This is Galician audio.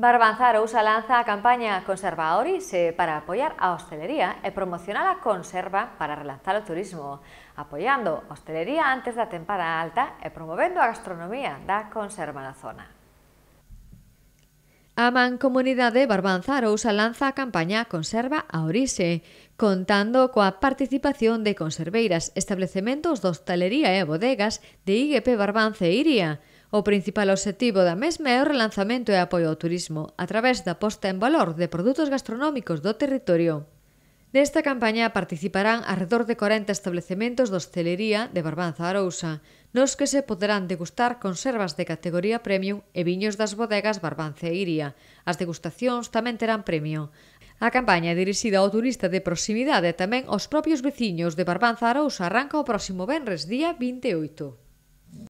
Va usa lanza a campaña Conserva Oris para apoiar a hostelería e promocionar a conserva para relanzar o turismo, apoiando a hostelería antes da tempada alta e promovendo a gastronomía da conserva na zona. A Mancomunidade Barbanza usa lanza a campaña Conserva a Orixe, contando coa participación de conserveiras, establecementos de hostelería e bodegas de IGP Barbanza e Iria, O principal obxectivo da mesma é o relanzamento e apoio ao turismo a través da posta en valor de produtos gastronómicos do territorio. Nesta campaña participarán arredor de 40 establecementos de hostelería de Barbanza Arousa, nos que se poderán degustar conservas de categoría premium e viños das bodegas Barbanza e Iria. As degustacións tamén terán premio. A campaña é dirixida ao turista de proximidade e tamén aos propios veciños de Barbanza Arousa arranca o próximo venres día 28.